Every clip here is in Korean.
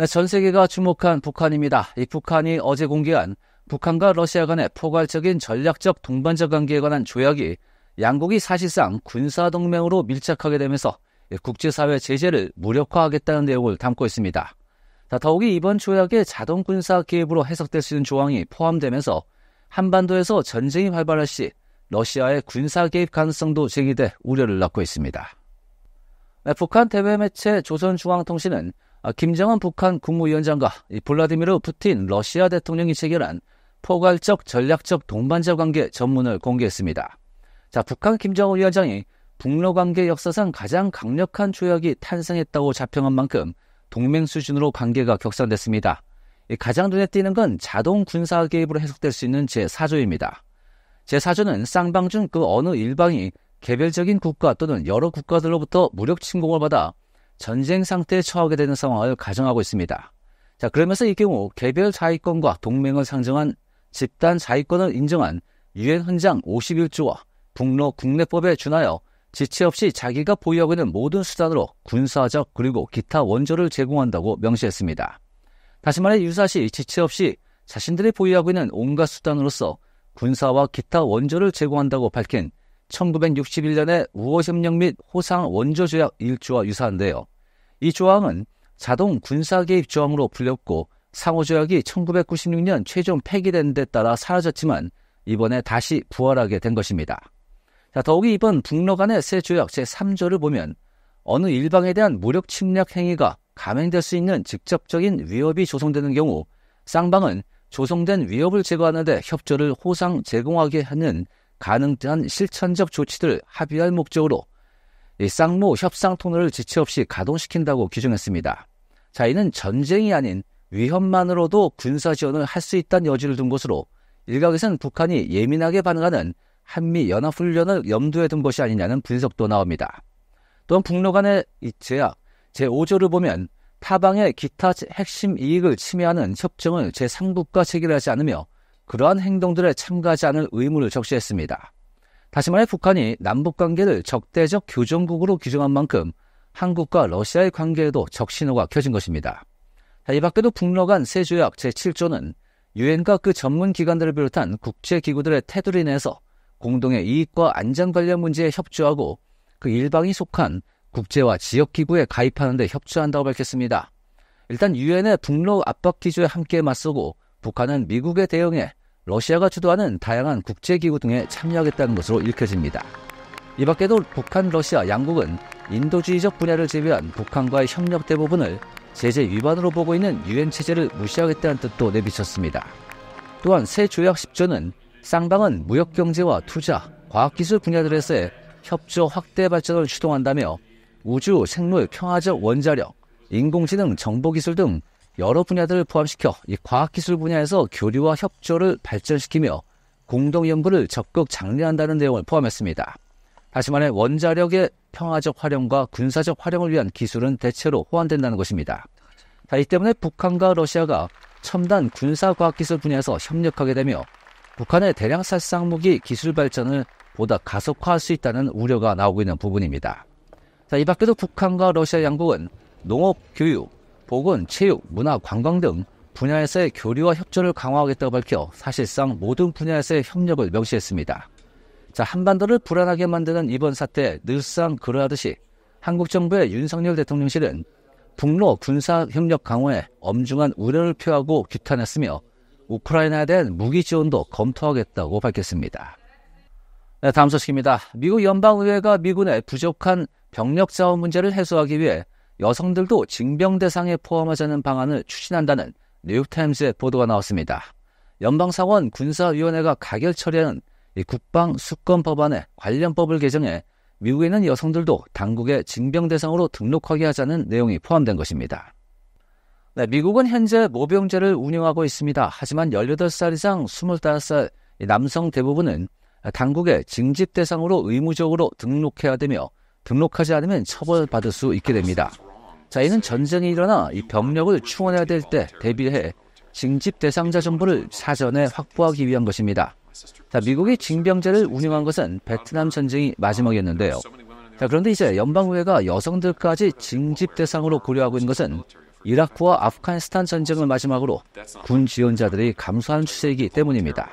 네, 전 세계가 주목한 북한입니다. 이 북한이 어제 공개한 북한과 러시아 간의 포괄적인 전략적 동반자 관계에 관한 조약이 양국이 사실상 군사 동맹으로 밀착하게 되면서 국제사회 제재를 무력화하겠다는 내용을 담고 있습니다. 더욱이 이번 조약의 자동 군사 개입으로 해석될 수 있는 조항이 포함되면서 한반도에서 전쟁이 발발할 시 러시아의 군사 개입 가능성도 제기돼 우려를 낳고 있습니다. 네, 북한 대외 매체 조선중앙통신은 아, 김정은 북한 국무위원장과 블라디미르 푸틴 러시아 대통령이 체결한 포괄적 전략적 동반자 관계 전문을 공개했습니다. 자, 북한 김정은 위원장이 북러 관계 역사상 가장 강력한 조약이 탄생했다고 자평한 만큼 동맹 수준으로 관계가 격상됐습니다. 가장 눈에 띄는 건 자동 군사 개입으로 해석될 수 있는 제4조입니다. 제4조는 쌍방 중 그 어느 일방이 개별적인 국가 또는 여러 국가들로부터 무력 침공을 받아 전쟁 상태에 처하게 되는 상황을 가정하고 있습니다. 자, 그러면서 이 경우 개별 자위권과 동맹을 상정한 집단 자위권을 인정한 유엔 헌장 51조와 북로 국내법에 준하여 지체 없이 자기가 보유하고 있는 모든 수단으로 군사적 그리고 기타 원조를 제공한다고 명시했습니다. 다시 말해 유사시 지체 없이 자신들이 보유하고 있는 온갖 수단으로서 군사와 기타 원조를 제공한다고 밝힌 1961년의 우호협력 및 호상 원조조약 1조와 유사한데요. 이 조항은 자동 군사개입 조항으로 불렸고 상호조약이 1996년 최종 폐기된 데 따라 사라졌지만 이번에 다시 부활하게 된 것입니다. 자, 더욱이 이번 북러 간의 새 조약 제3조를 보면 어느 일방에 대한 무력 침략 행위가 감행될 수 있는 직접적인 위협이 조성되는 경우 쌍방은 조성된 위협을 제거하는 데 협조를 호상 제공하게 하는 가능한 실천적 조치들을 합의할 목적으로 이 쌍무 협상 통로를 지체 없이 가동시킨다고 규정했습니다. 자, 이는 전쟁이 아닌 위협만으로도 군사 지원을 할 수 있다는 여지를 둔 것으로 일각에선 북한이 예민하게 반응하는 한미 연합훈련을 염두에 둔 것이 아니냐는 분석도 나옵니다. 또한 북로 간의 이 제약 제5조를 보면 타방의 기타 핵심 이익을 침해하는 협정을 제3국과 체결하지 않으며 그러한 행동들에 참가하지 않을 의무를 적시했습니다. 다시 말해 북한이 남북 관계를 적대적 교정국으로 규정한 만큼 한국과 러시아의 관계에도 적신호가 켜진 것입니다. 이 밖에도 북러 간 세조약 제7조는 유엔과 그 전문 기관들을 비롯한 국제기구들의 테두리 내에서 공동의 이익과 안전 관련 문제에 협조하고 그 일방이 속한 국제와 지역기구에 가입하는데 협조한다고 밝혔습니다. 일단 유엔의 북러 압박 기조에 함께 맞서고 북한은 미국의 대응에 러시아가 주도하는 다양한 국제기구 등에 참여하겠다는 것으로 읽혀집니다. 이 밖에도 북한, 러시아 양국은 인도주의적 분야를 제외한 북한과의 협력 대부분을 제재 위반으로 보고 있는 유엔 체제를 무시하겠다는 뜻도 내비쳤습니다. 또한 새 조약 10조는 쌍방은 무역 경제와 투자, 과학기술 분야들에서의 협조 확대 발전을 추동한다며 우주, 생물, 평화적 원자력, 인공지능, 정보기술 등 여러 분야들을 포함시켜 이 과학기술 분야에서 교류와 협조를 발전시키며 공동 연구를 적극 장려한다는 내용을 포함했습니다. 다시 말해 원자력의 평화적 활용과 군사적 활용을 위한 기술은 대체로 호환된다는 것입니다. 자, 이 때문에 북한과 러시아가 첨단 군사과학기술 분야에서 협력하게 되며 북한의 대량 살상 무기 기술 발전을 보다 가속화할 수 있다는 우려가 나오고 있는 부분입니다. 자, 이 밖에도 북한과 러시아 양국은 농업, 교육, 보건, 체육, 문화, 관광 등 분야에서의 교류와 협조를 강화하겠다고 밝혀 사실상 모든 분야에서의 협력을 명시했습니다. 자, 한반도를 불안하게 만드는 이번 사태 늘상 그러하듯이 한국 정부의 윤석열 대통령실은 북로 군사 협력 강화에 엄중한 우려를 표하고 규탄했으며 우크라이나에 대한 무기 지원도 검토하겠다고 밝혔습니다. 네, 다음 소식입니다. 미국 연방의회가 미군의 부족한 병력 자원 문제를 해소하기 위해 여성들도 징병 대상에 포함하자는 방안을 추진한다는 뉴욕타임스의 보도가 나왔습니다. 연방사원 군사위원회가 가결 처리하는 국방 수권 법안에 관련 법을 개정해 미국에 는 여성들도 당국의 징병 대상으로 등록하게 하자는 내용이 포함된 것입니다. 네, 미국은 현재 모병제를 운영하고 있습니다. 하지만 18살 이상 25살 남성 대부분은 당국의 징집 대상으로 의무적으로 등록해야 되며 등록하지 않으면 처벌받을 수 있게 됩니다. 자, 이는 전쟁이 일어나 이 병력을 충원해야 될 때 대비해 징집 대상자 정보를 사전에 확보하기 위한 것입니다. 자, 미국이 징병제를 운영한 것은 베트남 전쟁이 마지막이었는데요. 자, 그런데 이제 연방의회가 여성들까지 징집 대상으로 고려하고 있는 것은 이라크와 아프가니스탄 전쟁을 마지막으로 군 지원자들이 감소는 추세이기 때문입니다.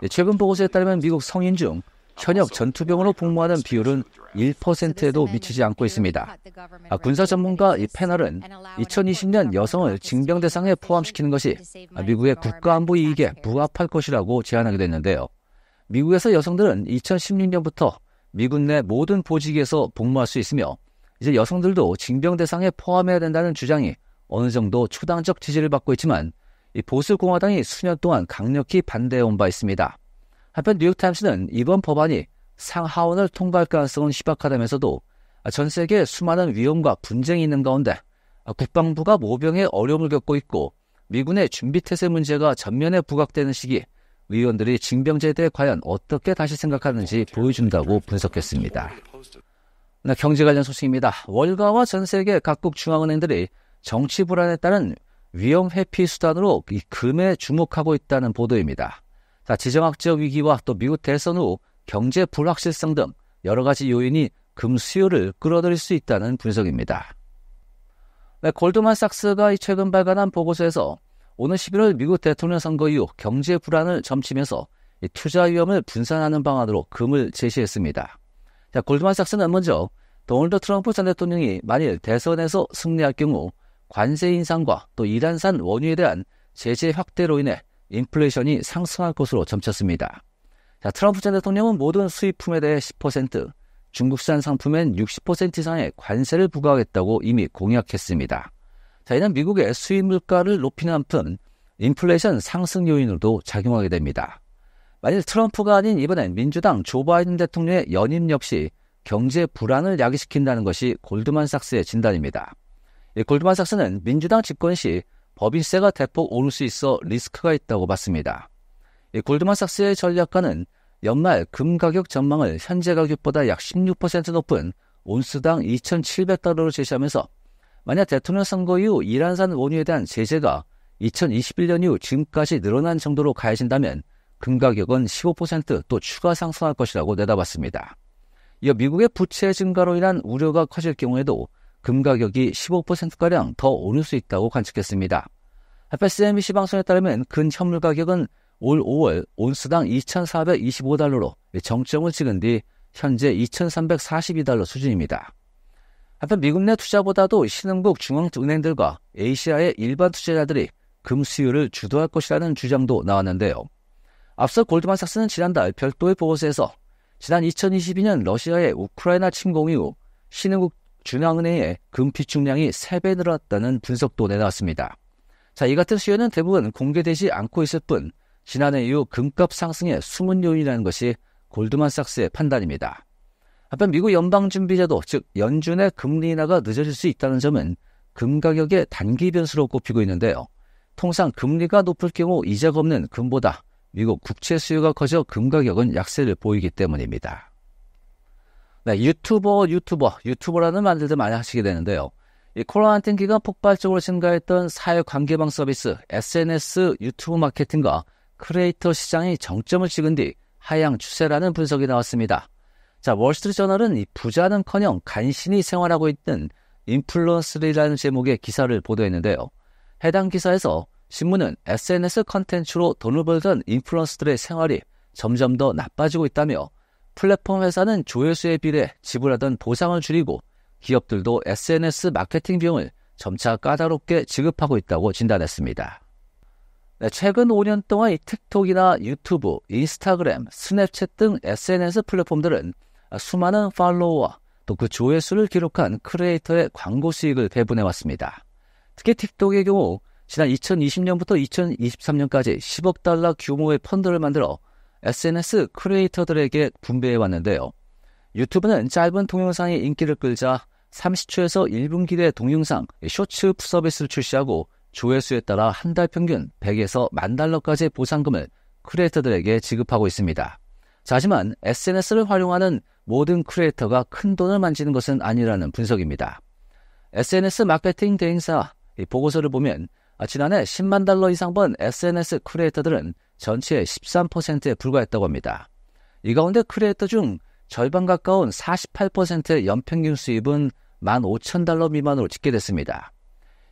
네, 최근 보고서에 따르면 미국 성인 중 현역 전투병으로 복무하는 비율은 1%에도 미치지 않고 있습니다. 아, 군사 전문가 이 패널은 2020년 여성을 징병 대상에 포함시키는 것이 미국의 국가안보 이익에 부합할 것이라고 제안하게 됐는데요. 미국에서 여성들은 2016년부터 미군 내 모든 보직에서 복무할 수 있으며 이제 여성들도 징병 대상에 포함해야 된다는 주장이 어느 정도 초당적 지지를 받고 있지만 보수 공화당이 수년 동안 강력히 반대해온 바 있습니다. 한편 뉴욕타임스는 이번 법안이 상하원을 통과할 가능성은 희박하다면서도 전 세계 수많은 위험과 분쟁이 있는 가운데 국방부가 모병에 어려움을 겪고 있고 미군의 준비태세 문제가 전면에 부각되는 시기 위원들이 징병제에 대해 과연 어떻게 다시 생각하는지 보여준다고 분석했습니다. 네, 경제 관련 소식입니다. 월가와 전 세계 각국 중앙은행들이 정치 불안에 따른 위험 회피 수단으로 이 금에 주목하고 있다는 보도입니다. 자, 지정학적 위기와 또 미국 대선 후 경제 불확실성 등 여러 가지 요인이 금 수요를 끌어들일 수 있다는 분석입니다. 네, 골드만삭스가 최근 발간한 보고서에서 오는 11월 미국 대통령 선거 이후 경제 불안을 점치면서 투자 위험을 분산하는 방안으로 금을 제시했습니다. 자, 골드만삭스는 먼저 도널드 트럼프 전 대통령이 만일 대선에서 승리할 경우 관세 인상과 또 이란산 원유에 대한 제재 확대로 인해 인플레이션이 상승할 것으로 점쳤습니다. 자, 트럼프 전 대통령은 모든 수입품에 대해 10%, 중국산 상품엔 60% 이상의 관세를 부과하겠다고 이미 공약했습니다. 자, 이는 미국의 수입 물가를 높이는 한편 인플레이션 상승 요인으로도 작용하게 됩니다. 만일 트럼프가 아닌 이번엔 민주당 조 바이든 대통령의 연임 역시 경제 불안을 야기시킨다는 것이 골드만삭스의 진단입니다. 골드만삭스는 민주당 집권 시 법인세가 대폭 오를 수 있어 리스크가 있다고 봤습니다. 골드만삭스의 전략가는 연말 금 가격 전망을 현재 가격보다 약 16% 높은 온스당 2,700달러로 제시하면서 만약 대통령 선거 이후 이란산 원유에 대한 제재가 2021년 이후 지금까지 늘어난 정도로 가해진다면 금 가격은 15%또 추가 상승할 것이라고 내다봤습니다. 이어 미국의 부채 증가로 인한 우려가 커질 경우에도 금 가격이 15%가량 더 오를 수 있다고 관측했습니다. FSMBC 방송에 따르면 근 현물 가격은 올 5월 온스당 2,425달러로 정점을 찍은 뒤 현재 2,342달러 수준입니다. 한편 미국 내 투자보다도 신흥국 중앙은행들과 에이시아의 일반 투자자들이 금 수요를 주도할 것이라는 주장도 나왔는데요. 앞서 골드만삭스는 지난달 별도의 보고서에서 지난 2022년 러시아의 우크라이나 침공 이후 신흥국 중앙은행의 금비축량이 3배 늘었다는 분석도 내놨습니다. 자, 이 같은 수요는 대부분 공개되지 않고 있을 뿐 지난해 이후 금값 상승의 숨은 요인이라는 것이 골드만삭스의 판단입니다. 한편 미국 연방준비제도, 즉 연준의 금리 인하가 늦어질 수 있다는 점은 금 가격의 단기 변수로 꼽히고 있는데요. 통상 금리가 높을 경우 이자가 없는 금보다 미국 국채 수요가 커져 금 가격은 약세를 보이기 때문입니다. 네, 유튜버, 유튜버, 유튜버라는 말들도 많이 하시게 되는데요. 이 코로나 19 기간 폭발적으로 증가했던 사회 관계망 서비스, SNS, 유튜브 마케팅과 크리에이터 시장이 정점을 찍은 뒤 하향 추세라는 분석이 나왔습니다. 자, 월스트리트저널은 이 부자는커녕 간신히 생활하고 있는 인플루언스라는 제목의 기사를 보도했는데요. 해당 기사에서 신문은 SNS 컨텐츠로 돈을 벌던 인플루언스들의 생활이 점점 더 나빠지고 있다며 플랫폼 회사는 조회수에 비례 지불하던 보상을 줄이고 기업들도 SNS 마케팅 비용을 점차 까다롭게 지급하고 있다고 진단했습니다. 네, 최근 5년 동안 이 틱톡이나 유튜브, 인스타그램, 스냅챗 등 SNS 플랫폼들은 수많은 팔로워와 또 그 조회수를 기록한 크리에이터의 광고 수익을 배분해왔습니다. 특히 틱톡의 경우 지난 2020년부터 2023년까지 10억 달러 규모의 펀드를 만들어 SNS 크리에이터들에게 분배해 왔는데요. 유튜브는 짧은 동영상이 인기를 끌자 30초에서 1분 길의 동영상 쇼츠 서비스를 출시하고 조회수에 따라 한 달 평균 100에서 1만 달러까지 보상금을 크리에이터들에게 지급하고 있습니다. 하지만 SNS를 활용하는 모든 크리에이터가 큰 돈을 만지는 것은 아니라는 분석입니다. SNS 마케팅 대행사 보고서를 보면 지난해 10만 달러 이상 번 SNS 크리에이터들은 전체의 13%에 불과했다고 합니다. 이 가운데 크리에이터 중 절반 가까운 48%의 연평균 수입은 15,000달러 미만으로 집계됐습니다.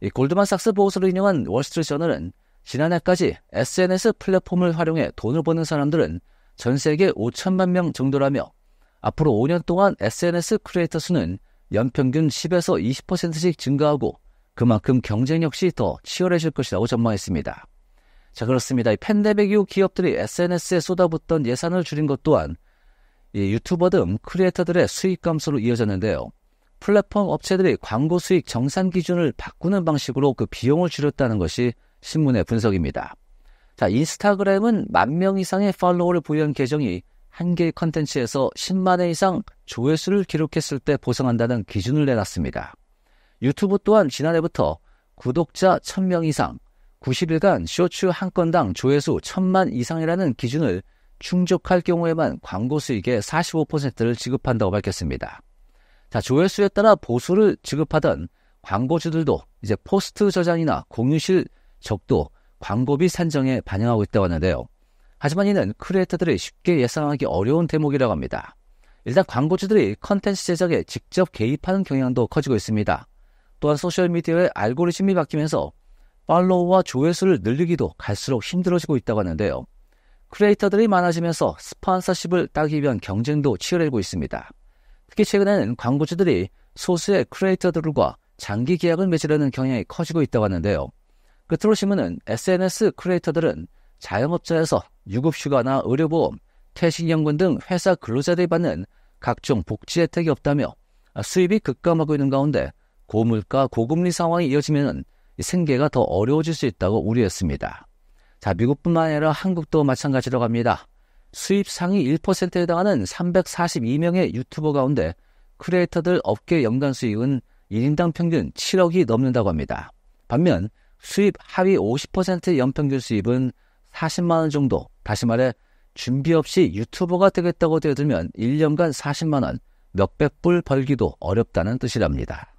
이 골드만삭스 보고서를 인용한 월스트리트저널은 지난해까지 SNS 플랫폼을 활용해 돈을 버는 사람들은 전 세계 5천만 명 정도라며 앞으로 5년 동안 SNS 크리에이터 수는 연평균 10에서 20%씩 증가하고 그만큼 경쟁 역시 더 치열해질 것이라고 전망했습니다. 자, 그렇습니다. 이 팬데믹 이후 기업들이 SNS에 쏟아붓던 예산을 줄인 것 또한 이 유튜버 등 크리에이터들의 수익 감소로 이어졌는데요. 플랫폼 업체들이 광고 수익 정산 기준을 바꾸는 방식으로 그 비용을 줄였다는 것이 신문의 분석입니다. 자, 인스타그램은 만 명 이상의 팔로워를 보유한 계정이 한 개의 컨텐츠에서 10만 회 이상 조회수를 기록했을 때 보상한다는 기준을 내놨습니다. 유튜브 또한 지난해부터 구독자 1000명 이상, 90일간 쇼츠 한 건당 조회수 1 천만 이상이라는 기준을 충족할 경우에만 광고 수익의 45%를 지급한다고 밝혔습니다. 자, 조회수에 따라 보수를 지급하던 광고주들도 이제 포스트 저장이나 공유실 적도 광고비 산정에 반영하고 있다고 하는데요. 하지만 이는 크리에이터들이 쉽게 예상하기 어려운 대목이라고 합니다. 일단 광고주들이 컨텐츠 제작에 직접 개입하는 경향도 커지고 있습니다. 또한 소셜미디어의 알고리즘이 바뀌면서 팔로우와 조회수를 늘리기도 갈수록 힘들어지고 있다고 하는데요. 크리에이터들이 많아지면서 스폰서십을 따기 위한 경쟁도 치열해지고 있습니다. 특히 최근에는 광고주들이 소수의 크리에이터들과 장기 계약을 맺으려는 경향이 커지고 있다고 하는데요. 끝으로 신문은 SNS 크리에이터들은 자영업자에서 유급휴가나 의료보험, 퇴직연금 등 회사 근로자들이 받는 각종 복지 혜택이 없다며 수입이 급감하고 있는 가운데 고물가 고금리 상황이 이어지면 생계가 더 어려워질 수 있다고 우려했습니다. 자, 미국뿐만 아니라 한국도 마찬가지라고합니다 수입 상위 1%에 해당하는 342명의 유튜버 가운데 크리에이터들 업계 연간 수익은 1인당 평균 7억이 넘는다고 합니다. 반면 수입 하위 50%의 연평균 수입은 40만 원 정도, 다시 말해 준비 없이 유튜버가 되겠다고 되어들면 1년간 40만 원, 몇백 불 벌기도 어렵다는 뜻이랍니다.